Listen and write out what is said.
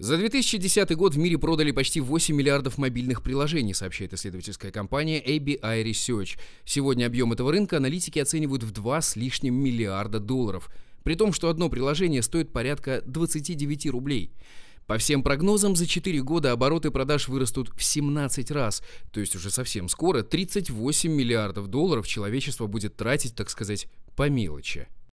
За 2010 год в мире продали почти 8 миллиардов мобильных приложений, сообщает исследовательская компания ABI Research. Сегодня объем этого рынка аналитики оценивают в 2 с лишним миллиарда долларов, при том, что одно приложение стоит порядка 29 рублей. По всем прогнозам, за 4 года обороты продаж вырастут в 17 раз, то есть уже совсем скоро 38 миллиардов долларов человечество будет тратить, так сказать, по мелочи.